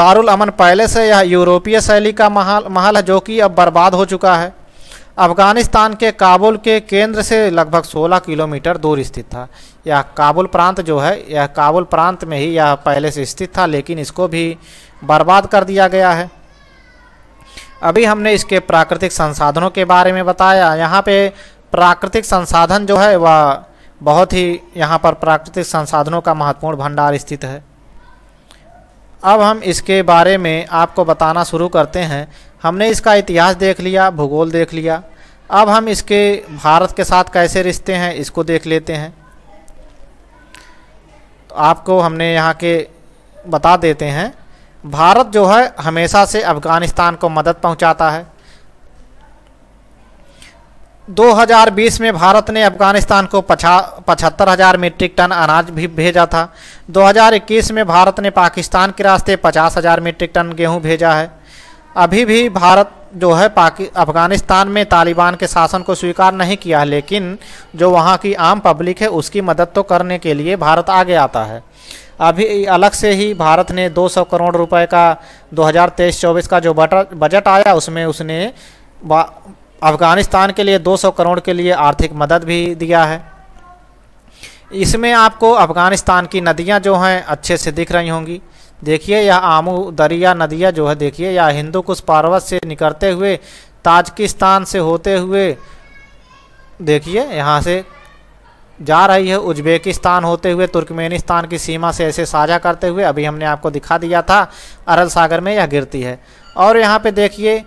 दारुल अमन पैलेस है यह यूरोपीय शैली का महल महल है जो कि अब बर्बाद हो चुका है अफ़गानिस्तान के काबुल के केंद्र से लगभग 16 किलोमीटर दूर स्थित था यह काबुल प्रांत जो है यह काबुल प्रांत में ही यह पैलेस स्थित था लेकिन इसको भी बर्बाद कर दिया गया है अभी हमने इसके प्राकृतिक संसाधनों के बारे में बताया यहाँ पे प्राकृतिक संसाधन जो है वह बहुत ही यहाँ पर प्राकृतिक संसाधनों का महत्वपूर्ण भंडार स्थित है अब हम इसके बारे में आपको बताना शुरू करते हैं हमने इसका इतिहास देख लिया भूगोल देख लिया अब हम इसके भारत के साथ कैसे रिश्ते हैं इसको देख लेते हैं तो आपको हमने यहाँ के बता देते हैं भारत जो है हमेशा से अफ़गानिस्तान को मदद पहुंचाता है 2020 में भारत ने अफ़गानिस्तान को पचहत्तर हज़ार मीट्रिक टन अनाज भी भेजा था 2021 में भारत ने पाकिस्तान के रास्ते पचास हज़ार मीट्रिक टन गेहूं भेजा है अभी भी भारत जो है पाकि अफ़गानिस्तान में तालिबान के शासन को स्वीकार नहीं किया है लेकिन जो वहाँ की आम पब्लिक है उसकी मदद तो करने के लिए भारत आगे आता है अभी अलग से ही भारत ने 200 करोड़ रुपए का 2023-24 का जो बजट आया उसमें उसने अफ़गानिस्तान के लिए 200 करोड़ के लिए आर्थिक मदद भी दिया है इसमें आपको अफ़गानिस्तान की नदियां जो हैं अच्छे से दिख रही होंगी देखिए यह आमू दरिया नदियाँ जो है देखिए यह हिंदू कुश पर्वत से निकलते हुए ताजकिस्तान से होते हुए देखिए यहाँ से जा रही है उज्बेकिस्तान होते हुए तुर्कमेनिस्तान की सीमा से ऐसे साझा करते हुए अभी हमने आपको दिखा दिया था अरल सागर में यह गिरती है और यहाँ पे देखिए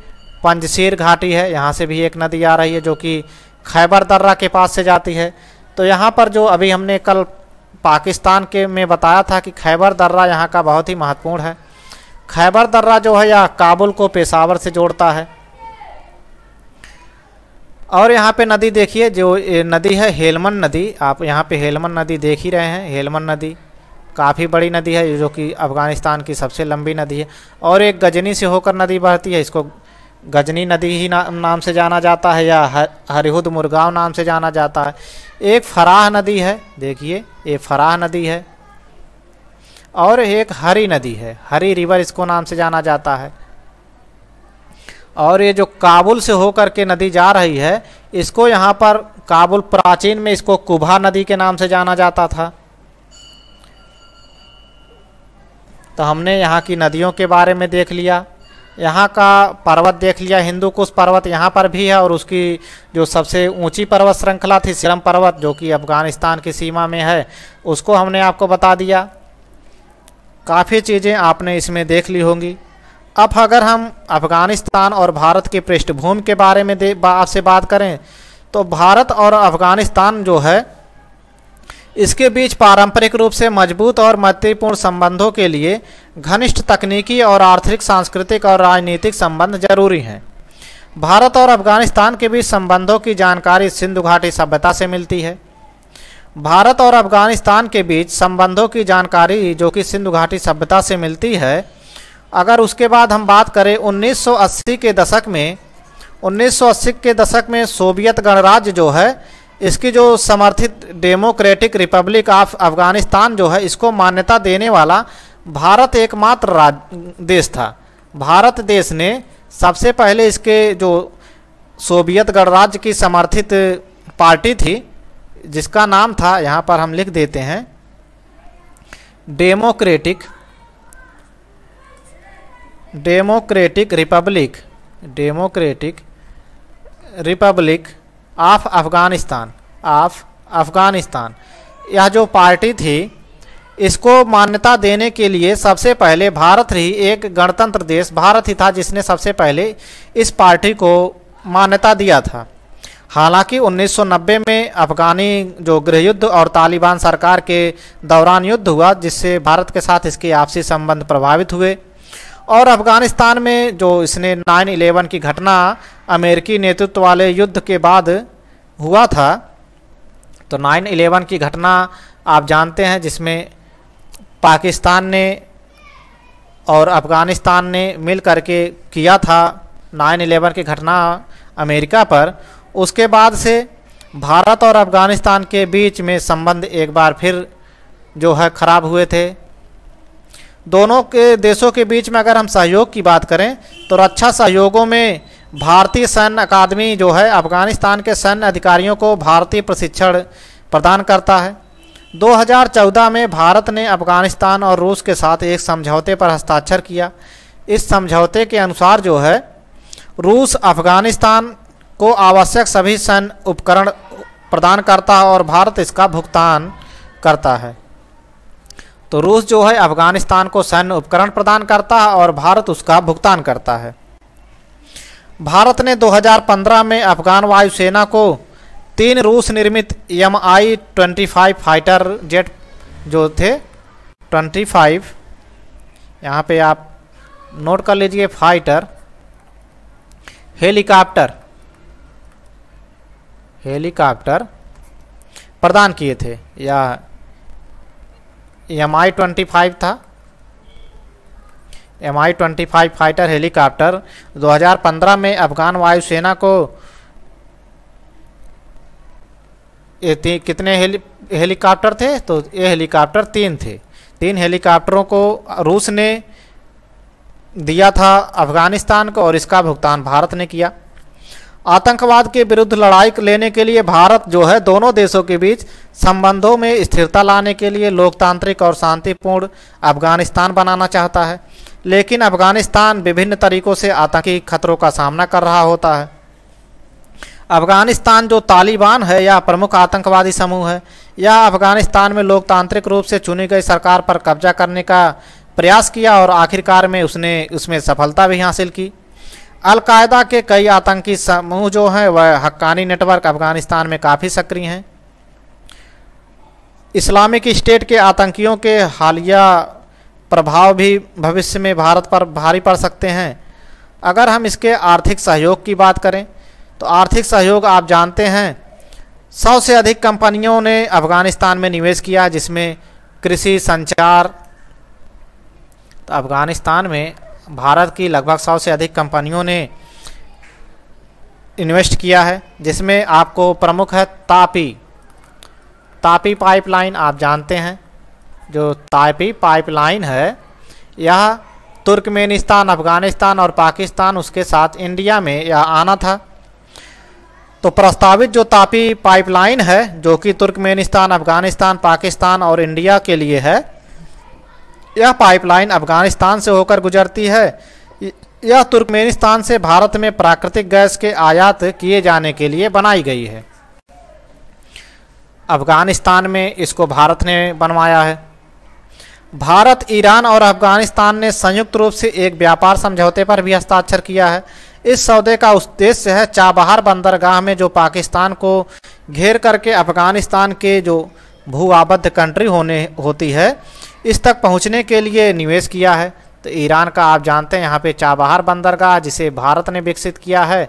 पंजशीर घाटी है यहाँ से भी एक नदी आ रही है जो कि खैबर दर्रा के पास से जाती है तो यहाँ पर जो अभी हमने कल पाकिस्तान के में बताया था कि खैबर दर्रा यहाँ का बहुत ही महत्वपूर्ण है खैबर दर्रा जो है यह काबुल को पेशावर से जोड़ता है और यहाँ पे नदी देखिए जो नदी है हेलमन नदी आप यहाँ पे हेलमन नदी देख ही रहे हैं हेलमन नदी काफ़ी बड़ी नदी है जो कि अफ़गानिस्तान की सबसे लंबी नदी है और एक गजनी से होकर नदी बहती है इसको गजनी नदी ही ना, नाम से जाना जाता है या हर, हरिहुद मुरगांव नाम से जाना जाता है एक फराह नदी है देखिए ये फराह नदी है और एक हरी नदी है हरी रिवर इसको नाम से जाना जाता है और ये जो काबुल से होकर के नदी जा रही है इसको यहाँ पर काबुल प्राचीन में इसको कुभा नदी के नाम से जाना जाता था तो हमने यहाँ की नदियों के बारे में देख लिया यहाँ का पर्वत देख लिया हिंदू कुश पर्वत यहाँ पर भी है और उसकी जो सबसे ऊंची पर्वत श्रृंखला थी सिरम पर्वत जो कि अफ़गानिस्तान की सीमा में है उसको हमने आपको बता दिया काफ़ी चीज़ें आपने इसमें देख ली होंगी अब अगर हम अफ़गानिस्तान और भारत की पृष्ठभूमि के बारे में दे आपसे बात करें तो भारत और अफ़गानिस्तान जो है इसके बीच पारंपरिक रूप से मजबूत और मैत्रीपूर्ण संबंधों के लिए घनिष्ठ तकनीकी और आर्थिक सांस्कृतिक और राजनीतिक संबंध जरूरी हैं भारत और अफगानिस्तान के बीच संबंधों की जानकारी सिंधु घाटी सभ्यता से मिलती है भारत और अफगानिस्तान के बीच संबंधों की जानकारी जो कि सिंधु घाटी सभ्यता से मिलती है अगर उसके बाद हम बात करें 1980 के दशक में 1980 के दशक में सोवियत गणराज्य जो है इसकी जो समर्थित डेमोक्रेटिक रिपब्लिक ऑफ अफ़गानिस्तान जो है इसको मान्यता देने वाला भारत एकमात्र राज देश था भारत देश ने सबसे पहले इसके जो सोवियत गणराज्य की समर्थित पार्टी थी जिसका नाम था यहाँ पर हम लिख देते हैं democratic democratic republic democratic republic of Afghanistan of Afghanistan यह जो पार्टी थी इसको मान्यता देने के लिए सबसे पहले भारत ही एक गणतंत्र देश भारत ही था जिसने सबसे पहले इस पार्टी को मान्यता दिया था हालांकि 1990 में अफगानी जो गृहयुद्ध और तालिबान सरकार के दौरान युद्ध हुआ जिससे भारत के साथ इसके आपसी संबंध प्रभावित हुए और अफगानिस्तान में जो इसने नाइन इलेवन की घटना अमेरिकी नेतृत्व वाले युद्ध के बाद हुआ था तो नाइन इलेवन की घटना आप जानते हैं जिसमें पाकिस्तान ने और अफगानिस्तान ने मिल करके किया था नाइन इलेवन की घटना अमेरिका पर उसके बाद से भारत और अफगानिस्तान के बीच में संबंध एक बार फिर जो है ख़राब हुए थे दोनों के देशों के बीच में अगर हम सहयोग की बात करें तो रक्षा अच्छा सहयोगों में भारतीय सैन्य अकादमी जो है अफगानिस्तान के सैन्य अधिकारियों को भारतीय प्रशिक्षण प्रदान करता है 2014 में भारत ने अफगानिस्तान और रूस के साथ एक समझौते पर हस्ताक्षर किया इस समझौते के अनुसार जो है रूस अफगानिस्तान को आवश्यक सभी सैन्य उपकरण प्रदान करता है और भारत इसका भुगतान करता है तो रूस जो है अफगानिस्तान को सैन्य उपकरण प्रदान करता है और भारत उसका भुगतान करता है भारत ने 2015 में अफगान वायुसेना को तीन रूस निर्मित M I twenty five fighter jet जो थे ट्वेंटी फाइव यहाँ पे आप नोट कर लीजिए फाइटर हेलीकॉप्टर हेलीकॉप्टर प्रदान किए थे या एम आई ट्वेंटी फाइव था M I twenty five fighter helicopter 2015 में अफगान वायुसेना को ये कितने हेली हेलीकॉप्टर थे तो ये हेलीकॉप्टर तीन थे तीन हेलीकॉप्टरों को रूस ने दिया था अफगानिस्तान को और इसका भुगतान भारत ने किया आतंकवाद के विरुद्ध लड़ाई लेने के लिए भारत जो है दोनों देशों के बीच संबंधों में स्थिरता लाने के लिए लोकतांत्रिक और शांतिपूर्ण अफगानिस्तान बनाना चाहता है लेकिन अफगानिस्तान विभिन्न तरीकों से आतंकी खतरों का सामना कर रहा होता है अफगानिस्तान जो तालिबान है या प्रमुख आतंकवादी समूह है यह अफगानिस्तान में लोकतांत्रिक रूप से चुनी गई सरकार पर कब्जा करने का प्रयास किया और आखिरकार में उसने उसमें सफलता भी हासिल की अलकायदा के कई आतंकी समूह जो हैं वह हक्कानी नेटवर्क अफगानिस्तान में काफ़ी सक्रिय हैं इस्लामिक स्टेट के आतंकियों के हालिया प्रभाव भी भविष्य में भारत पर भारी पड़ सकते हैं अगर हम इसके आर्थिक सहयोग की बात करें तो आर्थिक सहयोग आप जानते हैं सौ से अधिक कंपनियों ने अफ़गानिस्तान में निवेश किया जिसमें कृषि संचार तो अफ़गानिस्तान में भारत की लगभग सौ से अधिक कंपनियों ने इन्वेस्ट किया है जिसमें आपको प्रमुख है तापी तापी पाइपलाइन आप जानते हैं जो तापी पाइपलाइन है यह तुर्कमेनिस्तान अफ़गानिस्तान और पाकिस्तान उसके साथ इंडिया में यह आना था तो प्रस्तावित जो तापी पाइपलाइन है जो कि तुर्कमेनिस्तान अफ़गानिस्तान पाकिस्तान और इंडिया के लिए है यह पाइपलाइन अफगानिस्तान से होकर गुजरती है यह तुर्कमेनिस्तान से भारत में प्राकृतिक गैस के आयात किए जाने के लिए बनाई गई है अफगानिस्तान में इसको भारत ने बनवाया है भारत ईरान और अफगानिस्तान ने संयुक्त रूप से एक व्यापार समझौते पर भी हस्ताक्षर किया है इस सौदे का उद्देश्य है चाबहार बंदरगाह में जो पाकिस्तान को घेर करके अफगानिस्तान के जो भू आबद्ध कंट्री होने होती है इस तक पहुंचने के लिए निवेश किया है तो ईरान का आप जानते हैं यहाँ पे चाबहार बंदरगाह जिसे भारत ने विकसित किया है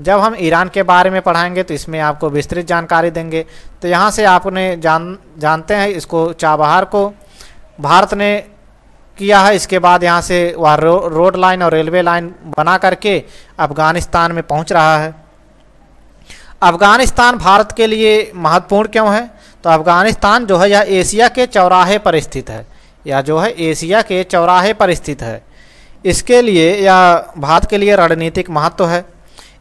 जब हम ईरान के बारे में पढ़ाएंगे तो इसमें आपको विस्तृत जानकारी देंगे तो यहाँ से आपने जान जानते हैं इसको चाबहार को भारत ने किया है इसके बाद यहाँ से वह रो, रोड लाइन और रेलवे लाइन बना करके अफ़गानिस्तान में पहुँच रहा है अफ़गानिस्तान भारत के लिए महत्वपूर्ण क्यों है तो अफ़गानिस्तान जो है यह एशिया के चौराहे पर स्थित है यह जो है एशिया के चौराहे पर स्थित है इसके लिए यह भारत के लिए रणनीतिक महत्व है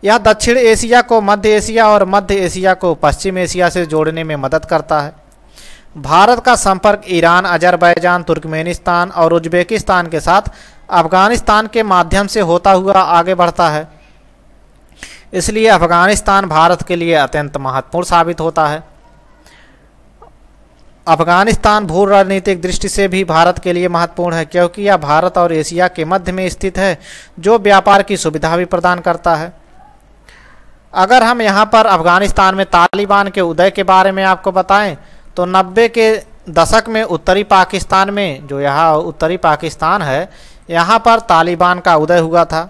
यह दक्षिण एशिया को मध्य एशिया और मध्य एशिया को पश्चिम एशिया से जोड़ने में मदद करता है भारत का संपर्क ईरान अजरबैजान तुर्कमेनिस्तान और उज्बेकिस्तान के साथ अफगानिस्तान के माध्यम से होता हुआ आगे बढ़ता है इसलिए अफगानिस्तान भारत के लिए अत्यंत महत्वपूर्ण साबित होता है अफगानिस्तान भू राजनीतिक दृष्टि से भी भारत के लिए महत्वपूर्ण है क्योंकि यह भारत और एशिया के मध्य में स्थित है जो व्यापार की सुविधा भी प्रदान करता है अगर हम यहाँ पर अफगानिस्तान में तालिबान के उदय के बारे में आपको बताएं तो नब्बे के दशक में उत्तरी पाकिस्तान में जो यहाँ उत्तरी पाकिस्तान है यहाँ पर तालिबान का उदय हुआ था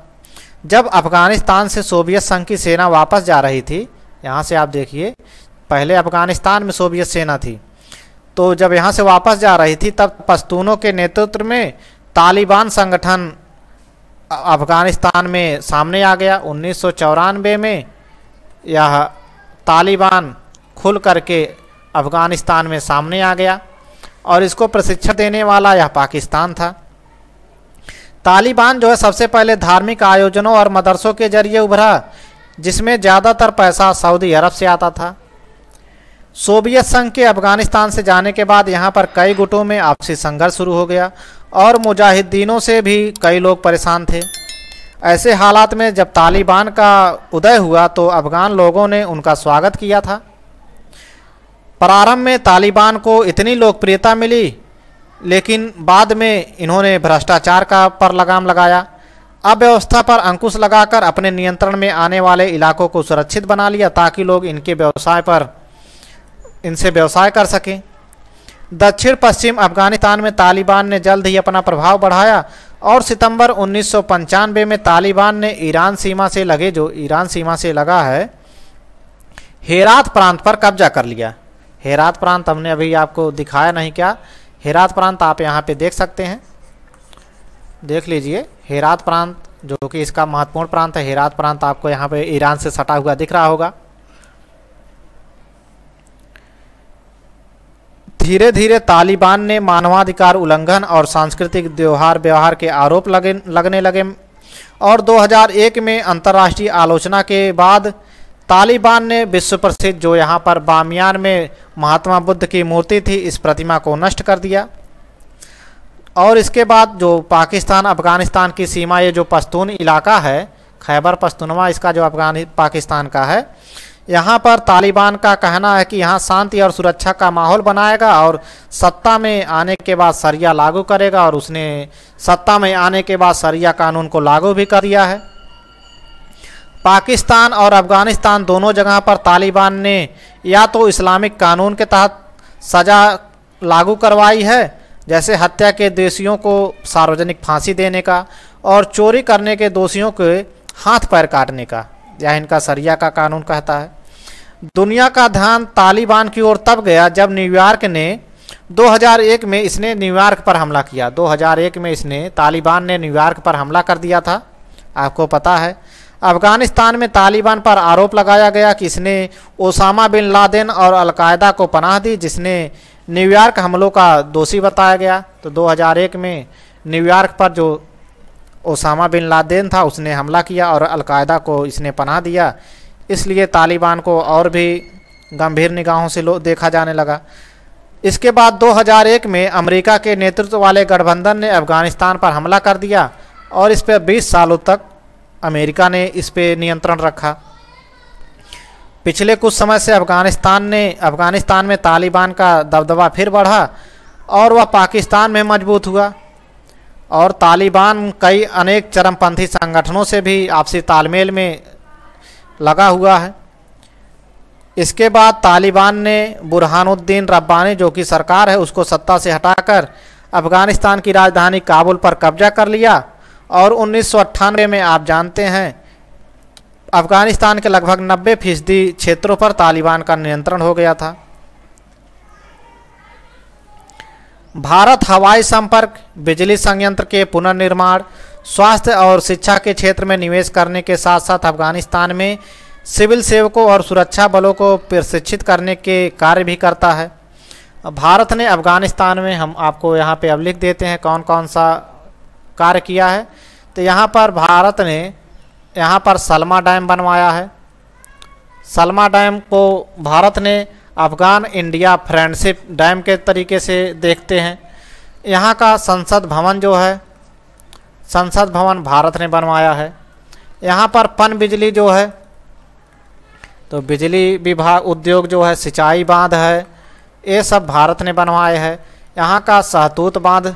जब अफगानिस्तान से सोवियत संघ की सेना वापस जा रही थी यहाँ से आप देखिए पहले अफगानिस्तान में सोवियत सेना थी तो जब यहाँ से वापस जा रही थी तब पश्तूनों के नेतृत्व में तालिबान संगठन अफगानिस्तान में सामने आ गया उन्नीस में यह तालिबान खुल करके अफगानिस्तान में सामने आ गया और इसको प्रशिक्षण देने वाला यह पाकिस्तान था तालिबान जो है सबसे पहले धार्मिक आयोजनों और मदरसों के जरिए उभरा जिसमें ज़्यादातर पैसा सऊदी अरब से आता था सोवियत संघ के अफगानिस्तान से जाने के बाद यहाँ पर कई गुटों में आपसी संघर्ष शुरू हो गया और मुजाहिदीनों से भी कई लोग परेशान थे ऐसे हालात में जब तालिबान का उदय हुआ तो अफगान लोगों ने उनका स्वागत किया था प्रारंभ में तालिबान को इतनी लोकप्रियता मिली लेकिन बाद में इन्होंने भ्रष्टाचार का पर लगाम लगाया अव्यवस्था पर अंकुश लगाकर अपने नियंत्रण में आने वाले इलाकों को सुरक्षित बना लिया ताकि लोग इनके व्यवसाय पर इनसे व्यवसाय कर सकें दक्षिण पश्चिम अफगानिस्तान में तालिबान ने जल्द ही अपना प्रभाव बढ़ाया और सितंबर उन्नीस में तालिबान ने ईरान सीमा से लगे जो ईरान सीमा से लगा है हेरात प्रांत पर कब्जा कर लिया हेरात प्रांत हमने अभी आपको दिखाया नहीं क्या हेरात प्रांत आप यहाँ पे देख सकते हैं देख लीजिए हेरात प्रांत जो कि इसका महत्वपूर्ण प्रांत है हेरात प्रांत आपको यहाँ पे ईरान से सटा हुआ दिख रहा होगा धीरे धीरे तालिबान ने मानवाधिकार उल्लंघन और सांस्कृतिक व्यवहार व्यवहार के आरोप लगे लगने लगे और 2001 में अंतर्राष्ट्रीय आलोचना के बाद तालिबान ने विश्व प्रसिद्ध जो यहाँ पर बामियान में महात्मा बुद्ध की मूर्ति थी इस प्रतिमा को नष्ट कर दिया और इसके बाद जो पाकिस्तान अफ़गानिस्तान की सीमा ये जो पश्तून इलाका है खैबर पस्तूनवा इसका जो अफगानि पाकिस्तान का है यहाँ पर तालिबान का कहना है कि यहाँ शांति और सुरक्षा का माहौल बनाएगा और सत्ता में आने के बाद सरिया लागू करेगा और उसने सत्ता में आने के बाद सरिया कानून को लागू भी कर दिया है पाकिस्तान और अफगानिस्तान दोनों जगह पर तालिबान ने या तो इस्लामिक कानून के तहत सज़ा लागू करवाई है जैसे हत्या के दोषियों को सार्वजनिक फांसी देने का और चोरी करने के दोषियों के हाथ पैर काटने का यह इनका सरिया का कानून कहता है दुनिया का ध्यान तालिबान की ओर तब गया जब न्यूयॉर्क ने 2001 में इसने न्यूयॉर्क पर हमला किया 2001 में इसने तालिबान ने न्यूयॉर्क पर हमला कर दिया था आपको पता है अफगानिस्तान में तालिबान पर आरोप लगाया गया कि इसने ओसामा बिन लादेन और अलकायदा को पनाह दी जिसने न्यूयॉर्क हमलों का दोषी बताया गया तो 2001 में न्यूयॉर्क पर जो ओसामा बिन लादेन था उसने हमला किया और अलकायदा को इसने पनाह दिया इसलिए तालिबान को और भी गंभीर निगाहों से लो देखा जाने लगा इसके बाद 2001 में अमेरिका के नेतृत्व वाले गठबंधन ने अफगानिस्तान पर हमला कर दिया और इस पर बीस सालों तक अमेरिका ने इस पर नियंत्रण रखा पिछले कुछ समय से अफगानिस्तान ने अफगानिस्तान में तालिबान का दबदबा फिर बढ़ा और वह पाकिस्तान में मजबूत हुआ और तालिबान कई अनेक चरमपंथी संगठनों से भी आपसी तालमेल में लगा हुआ है इसके बाद तालिबान ने बुरहानुद्दीन रब्बानी जो कि सरकार है उसको सत्ता से हटाकर अफ़गानिस्तान की राजधानी काबुल पर कब्जा कर लिया और उन्नीस में आप जानते हैं अफ़गानिस्तान के लगभग 90 फीसदी क्षेत्रों पर तालिबान का नियंत्रण हो गया था भारत हवाई संपर्क बिजली संयंत्र के पुनर्निर्माण स्वास्थ्य और शिक्षा के क्षेत्र में निवेश करने के साथ साथ अफगानिस्तान में सिविल सेवकों और सुरक्षा बलों को प्रशिक्षित करने के कार्य भी करता है भारत ने अफगानिस्तान में हम आपको यहाँ पे अब लिख देते हैं कौन कौन सा कार्य किया है तो यहाँ पर भारत ने यहाँ पर सलमा डैम बनवाया है सलमा डैम को भारत ने अफगान इंडिया फ्रेंडशिप डैम के तरीके से देखते हैं यहाँ का संसद भवन जो है संसद भवन भारत ने बनवाया है यहाँ पर पन बिजली जो है तो बिजली विभाग उद्योग जो है सिंचाई बांध है ये सब भारत ने बनवाए है यहाँ का सहतूत बांध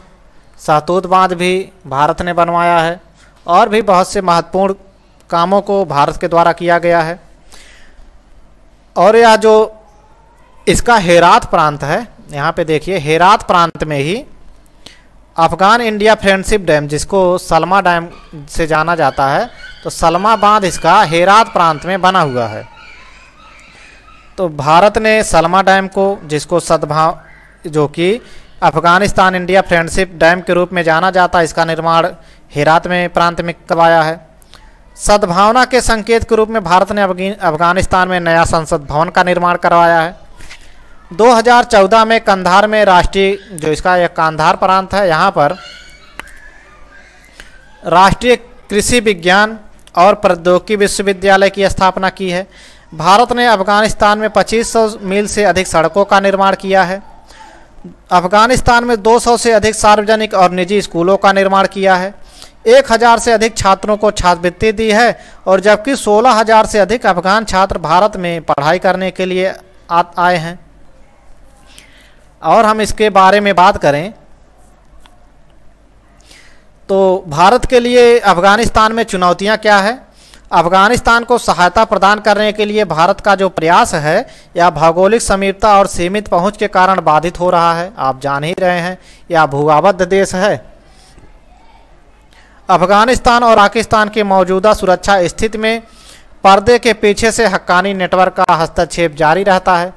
सहतूत बांध भी भारत ने बनवाया है और भी बहुत से महत्वपूर्ण कामों को भारत के द्वारा किया गया है और यह जो इसका हेरात प्रांत है यहाँ पे देखिए हेरात प्रांत में ही अफगान इंडिया फ्रेंडशिप डैम जिसको सलमा डैम से जाना जाता है तो सलमा बांध इसका हेरात प्रांत में बना हुआ है तो भारत ने सलमा डैम को जिसको सद्भाव जो कि अफगानिस्तान इंडिया फ्रेंडशिप डैम के रूप में जाना जाता है इसका निर्माण हेरात में प्रांत में करवाया है सद्भावना के संकेत के रूप में भारत ने अफगानिस्तान में नया संसद भवन का निर्माण करवाया है 2014 में कंधार में राष्ट्रीय जो इसका एक कंधार प्रांत है यहाँ पर राष्ट्रीय कृषि विज्ञान और प्रौद्योगिकी विश्वविद्यालय की स्थापना की है भारत ने अफगानिस्तान में 2500 मील से अधिक सड़कों का निर्माण किया है अफगानिस्तान में 200 से अधिक सार्वजनिक और निजी स्कूलों का निर्माण किया है 1000 से अधिक छात्रों को छात्रवृत्ति दी है और जबकि 16000 से अधिक अफगान छात्र भारत में पढ़ाई करने के लिए आए हैं और हम इसके बारे में बात करें तो भारत के लिए अफ़गानिस्तान में चुनौतियां क्या है अफगानिस्तान को सहायता प्रदान करने के लिए भारत का जो प्रयास है यह भौगोलिक समीपता और सीमित पहुंच के कारण बाधित हो रहा है आप जान ही रहे हैं यह भूगाबद्ध देश है अफगानिस्तान और पाकिस्तान की मौजूदा सुरक्षा स्थिति में पर्दे के पीछे से हक्कानी नेटवर्क का हस्तक्षेप जारी रहता है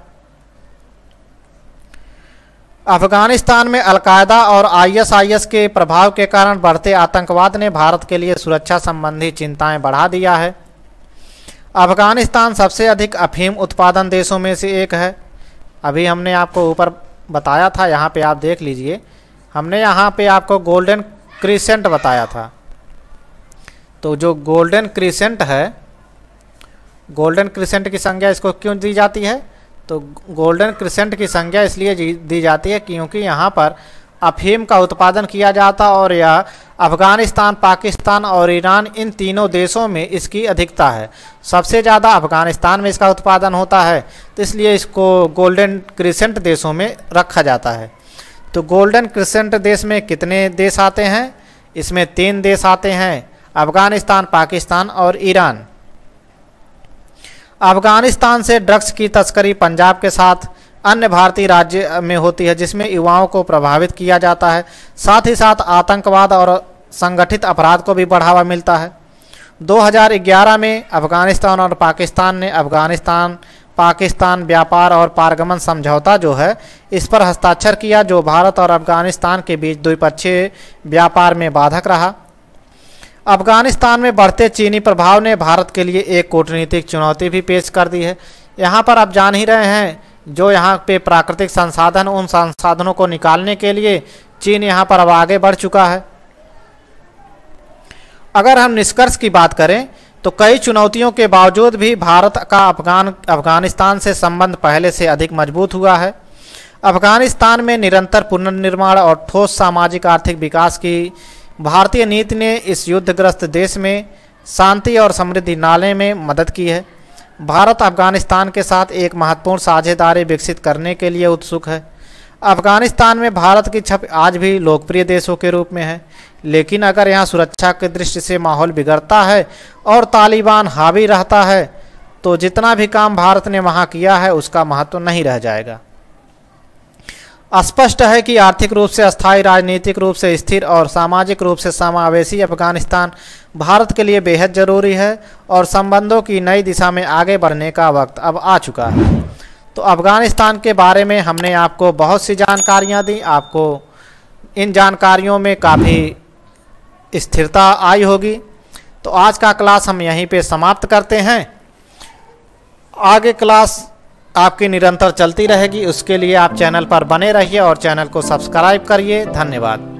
अफगानिस्तान में अलकायदा और आईएसआईएस के प्रभाव के कारण बढ़ते आतंकवाद ने भारत के लिए सुरक्षा संबंधी चिंताएं बढ़ा दिया है अफगानिस्तान सबसे अधिक अफीम उत्पादन देशों में से एक है अभी हमने आपको ऊपर बताया था यहाँ पे आप देख लीजिए हमने यहाँ पे आपको गोल्डन क्रिसेंट बताया था तो जो गोल्डन क्रिसेंट है गोल्डन क्रिसेंट की संज्ञा इसको क्यों दी जाती है तो गोल्डन क्रिसेंट की संज्ञा इसलिए दी जाती है क्योंकि यहाँ पर अफीम का उत्पादन किया जाता और यह अफ़गानिस्तान पाकिस्तान और ईरान इन तीनों देशों में इसकी अधिकता है सबसे ज़्यादा अफ़गानिस्तान में इसका उत्पादन होता है तो इसलिए इसको गोल्डन क्रिसेंट देशों में रखा जाता है तो गोल्डन क्रिसेंट देश में कितने देश आते हैं इसमें तीन देश आते हैं अफ़गानिस्तान पाकिस्तान और ईरान अफगानिस्तान से ड्रग्स की तस्करी पंजाब के साथ अन्य भारतीय राज्य में होती है जिसमें युवाओं को प्रभावित किया जाता है साथ ही साथ आतंकवाद और संगठित अपराध को भी बढ़ावा मिलता है 2011 में अफगानिस्तान और पाकिस्तान ने अफगानिस्तान पाकिस्तान व्यापार और पारगमन समझौता जो है इस पर हस्ताक्षर किया जो भारत और अफगानिस्तान के बीच द्विपक्षीय व्यापार में बाधक रहा अफगानिस्तान में बढ़ते चीनी प्रभाव ने भारत के लिए एक कूटनीतिक चुनौती भी पेश कर दी है यहाँ पर आप जान ही रहे हैं जो यहाँ पे प्राकृतिक संसाधन उन संसाधनों को निकालने के लिए चीन यहाँ पर अब आगे बढ़ चुका है अगर हम निष्कर्ष की बात करें तो कई चुनौतियों के बावजूद भी भारत का अफगान अफगानिस्तान से संबंध पहले से अधिक मजबूत हुआ है अफगानिस्तान में निरंतर पुनर्निर्माण और ठोस सामाजिक आर्थिक विकास की भारतीय नीति ने इस युद्धग्रस्त देश में शांति और समृद्धि नाले में मदद की है भारत अफगानिस्तान के साथ एक महत्वपूर्ण साझेदारी विकसित करने के लिए उत्सुक है अफगानिस्तान में भारत की छप आज भी लोकप्रिय देशों के रूप में है लेकिन अगर यहाँ सुरक्षा की दृष्टि से माहौल बिगड़ता है और तालिबान हावी रहता है तो जितना भी काम भारत ने वहाँ किया है उसका महत्व तो नहीं रह जाएगा स्पष्ट है कि आर्थिक रूप से अस्थायी राजनीतिक रूप से स्थिर और सामाजिक रूप से समावेशी अफगानिस्तान भारत के लिए बेहद ज़रूरी है और संबंधों की नई दिशा में आगे बढ़ने का वक्त अब आ चुका है तो अफ़गानिस्तान के बारे में हमने आपको बहुत सी जानकारियाँ दी आपको इन जानकारियों में काफ़ी स्थिरता आई होगी तो आज का क्लास हम यहीं पे समाप्त करते हैं आगे क्लास आपकी निरंतर चलती रहेगी उसके लिए आप चैनल पर बने रहिए और चैनल को सब्सक्राइब करिए धन्यवाद